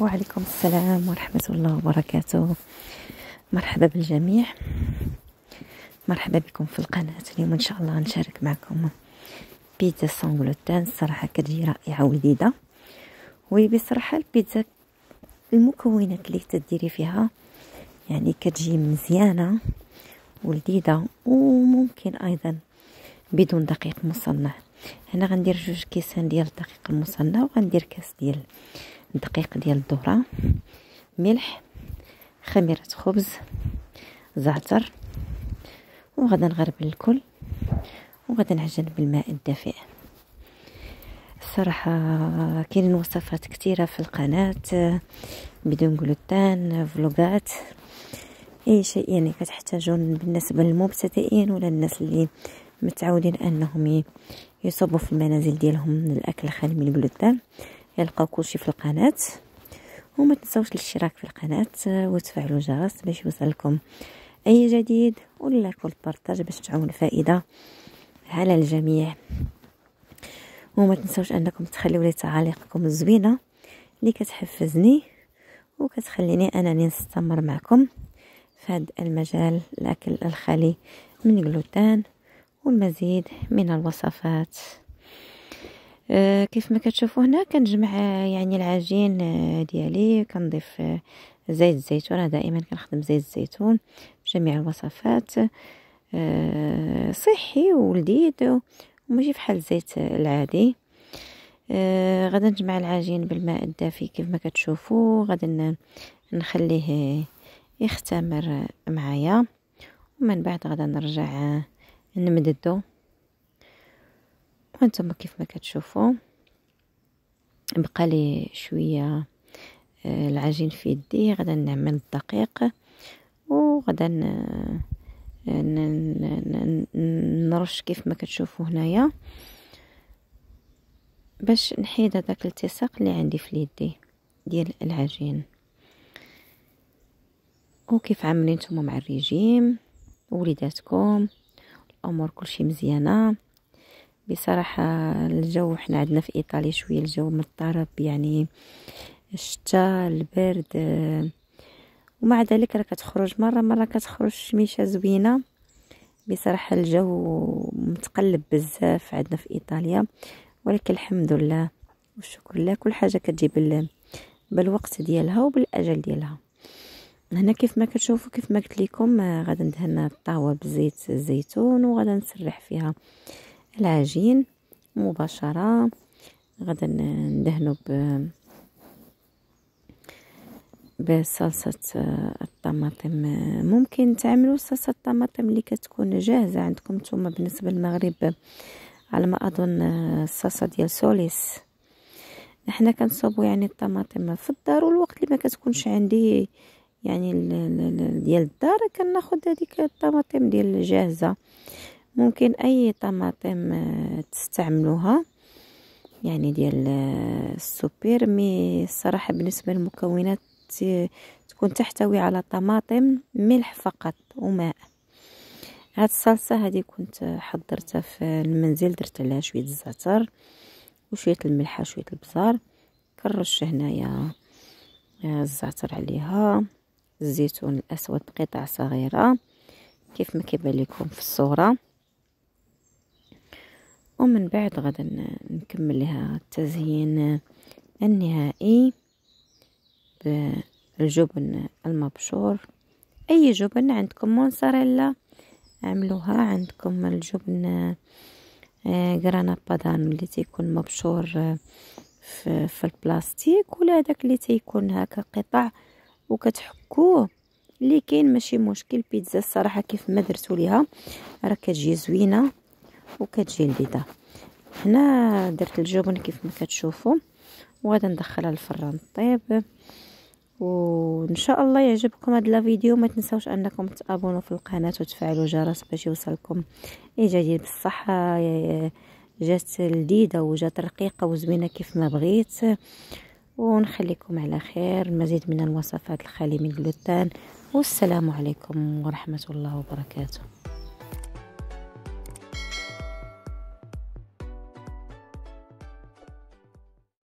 وعليكم السلام ورحمة الله وبركاته مرحبا بالجميع مرحبا بكم في القناة اليوم إن شاء الله نشارك معكم بيتزا سانغلوتان الصراحة كتجي رائعة ولذيذة وبصراحة البيتزا المكونات اللي تديري فيها يعني كتجي مزيانة ولذيذة وممكن أيضا بدون دقيق مصنع هنا غندير جوج كيسان ديال الدقيق المصنع وغندير كاس ديال دقيق ديال الذره ملح خميره خبز زعتر وغدا نغربل الكل وغدا نعجن بالماء الدافئ الصراحه كاينين وصفات كثيره في القناه بدون جلوتين فلوغات اي شيء يعني كتحتاجون بالنسبه للمبتدئين ولا الناس اللي متعودين انهم يصبوا في المنازل ديالهم الاكل خالي من الجلوتين يلقاو كلشي في القناه وما تنساوش الاشتراك في القناه آه، وتفعلوا الجرس باش يوصلكم اي جديد واللايك والبارطاج باش تعاون الفائده على الجميع وما تنساوش انكم تخليو لي تعاليقكم الزوينه اللي كتحفزني وكتخليني انني نستمر معكم في هذا المجال الاكل الخالي من جلوتين والمزيد من الوصفات آه، كيف ما كتشوفوا هنا كنجمع آه، يعني العجين آه، ديالي كنضيف زيت الزيتون انا دائما كنخدم زيت الزيتون بجميع الوصفات صحي ولذيذ وماشي بحال الزيت العادي غادي نجمع العجين بالماء الدافي كيف ما كتشوفوا غادي نخليه يختمر معايا ومن بعد غادي نرجع نمددو وانتم كيف ما كتشوفوا بقى لي شويه آه، العجين في يدي غدا نعمل الدقيق وغدا آه، نرش كيف ما كتشوفوا هنايا باش نحيد هذاك الالتصاق اللي عندي في يدي ديال العجين وكيف عاملين نتوما مع الريجيم وليداتكم الامور كلشي مزيانه بصراحة الجو حنا عندنا في إيطاليا شوية الجو مضطرب يعني الشتاء البرد ومع ذلك راه كتخرج مرة مرة كتخرج شميشة زوينة بصراحة الجو متقلب بزاف عندنا في إيطاليا ولكن الحمد لله والشكر لله كل حاجة كتجي بالوقت ديالها وبالأجل ديالها هنا كيف ما كتشوفوا كيف ما قلت لكم آه، غادي ندهن الطاوه بزيت الزيتون وغادي نسرح فيها العجين مباشرة غدا ندهنو ب بصلصة آه، الطماطم ممكن تعملوا صلصة الطماطم اللي كتكون جاهزة عندكم نتوما بالنسبة للمغرب على ما أظن آه، الصلصة ديال سوليس حنا كنصوبو يعني الطماطم في الدار والوقت اللي ما كتكونش عندي يعني ديال الدار كناخد هذيك الطماطم ديال جاهزة ممكن اي طماطم آه، تستعملوها يعني ديال آه، السوبر مي الصراحه بالنسبه للمكونات آه، تكون تحتوي على طماطم ملح فقط وماء هاد الصلصه هذه كنت حضرتها في المنزل درت عليها شويه الزعتر وشويه الملحه وشويه البزار كنرش هنايا الزعتر عليها الزيتون الاسود بقطع صغيره كيف ما كيبان لكم في الصوره ومن بعد غدا نكمل لها التزيين النهائي بالجبن المبشور اي جبن عندكم موزاريلا عملوها عندكم الجبن غرانا آه، بادانو اللي تيكون مبشور آه، في, في البلاستيك ولا داك اللي تيكون هكا قطع وكتحكوه اللي كاين ماشي مشكل بيتزا الصراحه كيف ما درتو ليها راه كتجي زوينه وكتجي لذيذه هنا درت الجبن كيف ما كتشوفوا وغادي ندخلها للفران طيب وان شاء الله يعجبكم هذا الفيديو ما تنساوش انكم تابونوا في القناه وتفعلوا الجرس باش يوصلكم جديد بالصحه جات لذيذه وجات رقيقه وزوينه كيف ما بغيت ونخليكم على خير مزيد من الوصفات الخالية من الجلوتين والسلام عليكم ورحمه الله وبركاته